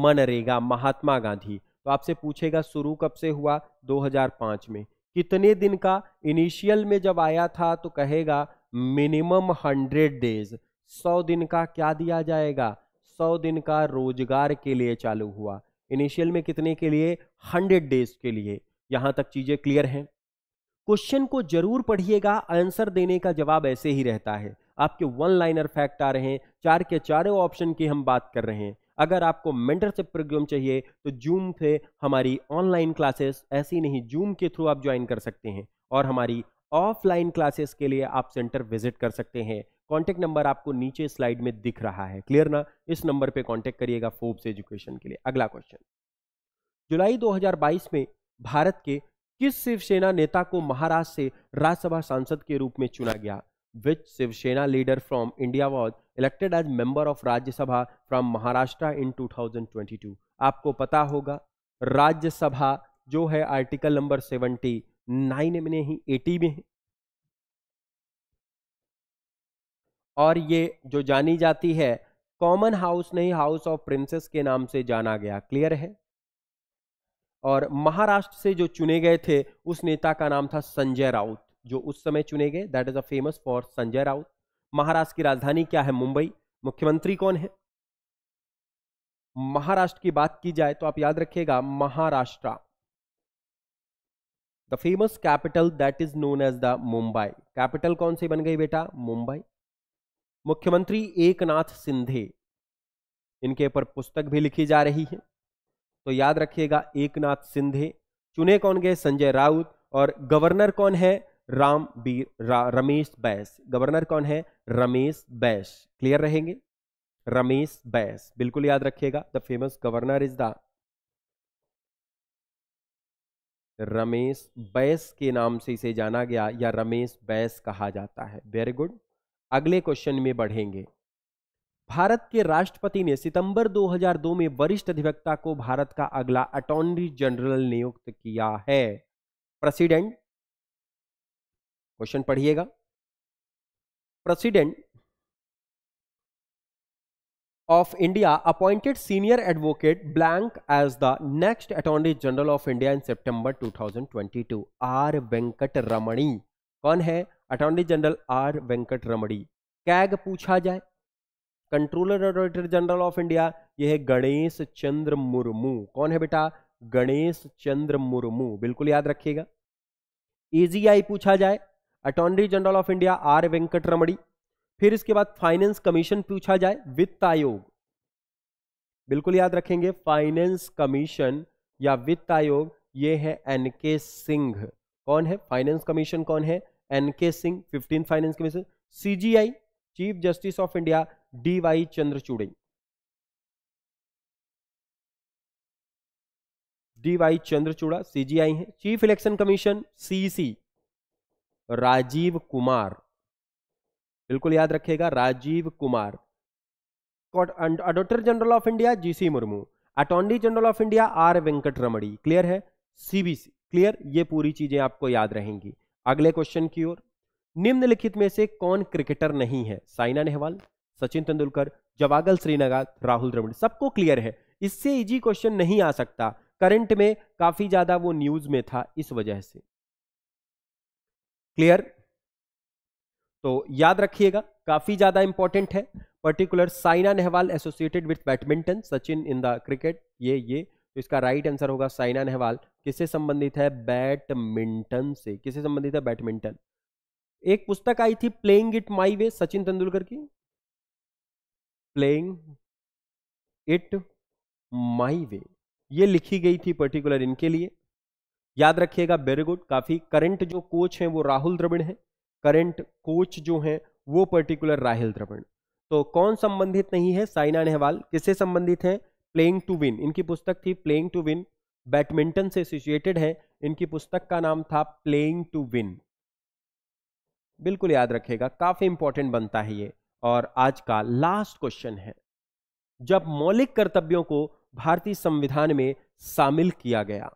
मनरेगा महात्मा गांधी तो आपसे पूछेगा शुरू कब से हुआ 2005 में कितने दिन का इनिशियल में जब आया था तो कहेगा मिनिमम हंड्रेड डेज सौ दिन का क्या दिया जाएगा सौ दिन का रोजगार के लिए चालू हुआ इनिशियल में कितने के लिए हंड्रेड डेज के लिए यहां तक चीजें क्लियर हैं क्वेश्चन को जरूर पढ़िएगा आंसर देने का जवाब ऐसे ही रहता है आपके वन लाइनर फैक्ट आ रहे हैं चार के चारों ऑप्शन की हम बात कर रहे हैं अगर आपको मेंटरशिप प्रोग्राम चाहिए तो जूम से हमारी ऑनलाइन क्लासेस ऐसी नहीं जूम के थ्रू आप ज्वाइन कर सकते हैं और हमारी ऑफलाइन क्लासेस के लिए आप सेंटर विजिट कर सकते हैं कॉन्टैक्ट नंबर आपको नीचे स्लाइड में दिख रहा है क्लियर ना इस नंबर पे कॉन्टेक्ट करिएगा फोर्ब्स एजुकेशन के लिए अगला क्वेश्चन जुलाई 2022 में भारत के किस शिवसेना नेता को महाराष्ट्र से राज्यसभा सांसद के रूप में चुना गया which Shiv Sena leader from India was elected as member of Rajya Sabha from Maharashtra in 2022 आपको पता होगा राज्यसभा जो है आर्टिकल नंबर 79 में नहीं 80 में है और ये जो जानी जाती है कॉमन हाउस नहीं हाउस ऑफ प्रिंसेस के नाम से जाना गया क्लियर है और महाराष्ट्र से जो चुने गए थे उस नेता का नाम था संजय राउत जो उस समय चुने गए that is a famous for Sanjay Raut Maharashtra की राजधानी क्या है मुंबई मुख्यमंत्री कौन है महाराष्ट्र की बात की जाए तो आप याद रखिएगा Maharashtra the famous capital that is known as the Mumbai capital कौन सी बन गई बेटा मुंबई मुख्यमंत्री एकनाथ सिंधे इनके ऊपर पुस्तक भी लिखी जा रही है तो याद रखिएगा एकनाथ सिंधे चुने कौन गए संजय राउत और गवर्नर कौन है राम बीर रा, रमेश बैस गवर्नर कौन है रमेश बैस क्लियर रहेंगे रमेश बैस बिल्कुल याद रखिएगा the famous governor is the Ramesh Bais के नाम से इसे जाना गया या रमेश बैस कहा जाता है वेरी गुड अगले क्वेश्चन में बढ़ेंगे भारत के राष्ट्रपति ने सितंबर 2002 में वरिष्ठ अधिवक्ता को भारत का अगला अटॉर्नी जनरल नियुक्त किया है प्रेसिडेंट क्वेश्चन पढ़िएगा president of India appointed senior advocate blank as the next attorney general of India in September 2022 R Venkat Ramani कौन है attorney general R Venkat Ramani CAG पूछा जाए controller auditor general of India यह है गणेश चंद्र मुर्मू कौन है बेटा गणेश चंद्र मुर्मू बिल्कुल याद रखिएगा एजीआई e पूछा जाए attorney general of India R Venkat Ramani फिर इसके बाद फाइनेंस कमीशन पूछा जाए वित्त आयोग बिल्कुल याद रखेंगे फाइनेंस कमीशन या वित्त आयोग ये है एन के सिंह कौन है फाइनेंस कमीशन कौन है N K Singh fifteen finance commission CJI chief justice of India D Y Chandrachud D Y Chandrachud CJI है chief election commission CC Rajiv Kumar बिल्कुल याद रखेगा Rajiv Kumar auditor general of India GC Murmu attorney general of India R Venkat Ramani clear है सीबीसी क्लियर ये पूरी चीजें आपको याद रहेंगी अगले क्वेश्चन की ओर निम्नलिखित में से कौन क्रिकेटर नहीं है साइना नेहवाल सचिन तेंदुलकर जवागल श्रीनगर राहुल द्रविड़ सबको क्लियर है इससे इजी क्वेश्चन नहीं आ सकता करंट में काफी ज्यादा वो न्यूज में था इस वजह से क्लियर तो याद रखिएगा काफी ज्यादा इंपॉर्टेंट है particular Saina Nehwal associated with badminton Sachin in the cricket ये ये तो इसका राइट आंसर होगा साइना नेहवाल किससे संबंधित है बैडमिंटन से किससे संबंधित है बैडमिंटन एक पुस्तक आई थी playing it my way Sachin Tendulkar की प्लेइंग इट माई वे ये लिखी गई थी पर्टिकुलर इनके लिए याद रखिएगा वेरी गुड काफी करंट जो कोच हैं वो राहुल द्रविड़ हैं करंट कोच जो हैं वो पर्टिकुलर राहुल द्रविड़ तो कौन संबंधित नहीं है साइना नेहवाल किससे संबंधित है प्लेइंग टू विन इनकी पुस्तक थी प्लेइंग टू विन बैडमिंटन से एसोसिएटेड है इनकी पुस्तक का नाम था प्लेइंग टू विन बिल्कुल याद रखेगा काफी इंपॉर्टेंट बनता है ये और आज का लास्ट क्वेश्चन है जब मौलिक कर्तव्यों को भारतीय संविधान में शामिल किया गया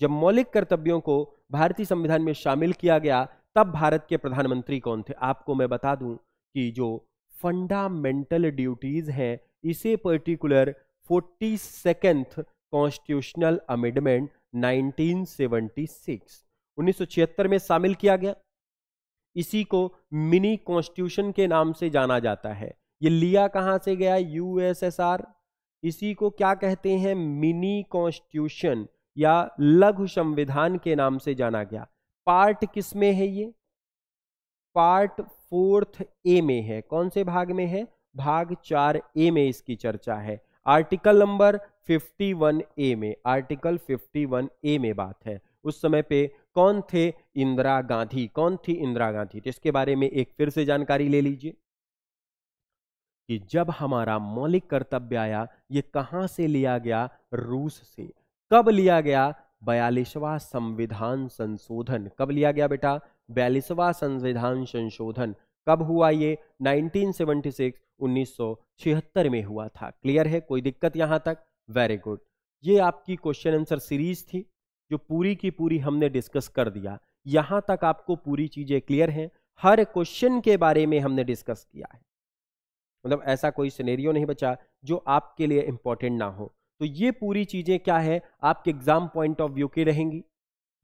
जब मौलिक कर्तव्यों को भारतीय संविधान में शामिल किया गया तब भारत के प्रधानमंत्री कौन थे आपको मैं बता दूं कि जो फंडामेंटल ड्यूटीज हैं इसे particular forty second constitutional amendment 1976 1976 में शामिल किया गया इसी को मिनी कॉन्स्टिट्यूशन के नाम से जाना जाता है ये लिया कहां से गया यूएसएसआर इसी को क्या कहते हैं मिनी कॉन्स्टिट्यूशन या लघु संविधान के नाम से जाना गया पार्ट किस में है ये पार्ट फोर्थ ए में है कौन से भाग में है भाग चार ए में इसकी चर्चा है आर्टिकल नंबर 51 ए में आर्टिकल 51 ए में बात है उस समय पे कौन थे इंदिरा गांधी कौन थी इंदिरा गांधी तो इसके बारे में एक फिर से जानकारी ले लीजिए कि जब हमारा मौलिक कर्तव्य आया ये कहां से लिया गया रूस से कब लिया गया बयालीसवा संविधान संशोधन कब लिया गया बेटा बयालीसवा संविधान संशोधन कब हुआ ये 1976 उन्नीस में हुआ था क्लियर है कोई दिक्कत यहाँ तक वेरी गुड ये आपकी क्वेश्चन आंसर सीरीज थी जो पूरी की पूरी हमने डिस्कस कर दिया यहाँ तक आपको पूरी चीज़ें क्लियर हैं हर क्वेश्चन के बारे में हमने डिस्कस किया है मतलब ऐसा कोई सिनेरियो नहीं बचा जो आपके लिए इंपॉर्टेंट ना हो तो ये पूरी चीज़ें क्या है आपके एग्जाम पॉइंट ऑफ व्यू की रहेंगी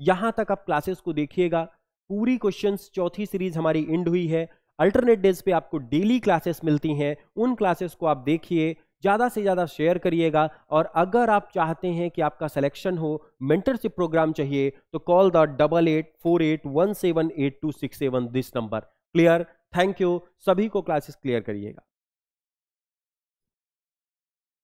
यहाँ तक आप क्लासेस को देखिएगा पूरी क्वेश्चंस चौथी सीरीज हमारी इंड हुई है अल्टरनेट डेज पे आपको डेली क्लासेस मिलती हैं उन क्लासेस को आप देखिए ज़्यादा से ज़्यादा शेयर करिएगा और अगर आप चाहते हैं कि आपका सिलेक्शन हो मेंटरशिप प्रोग्राम चाहिए तो call the double eight four eight one seven eight two six seven this number clear thank you सभी को क्लासेस क्लियर करिएगा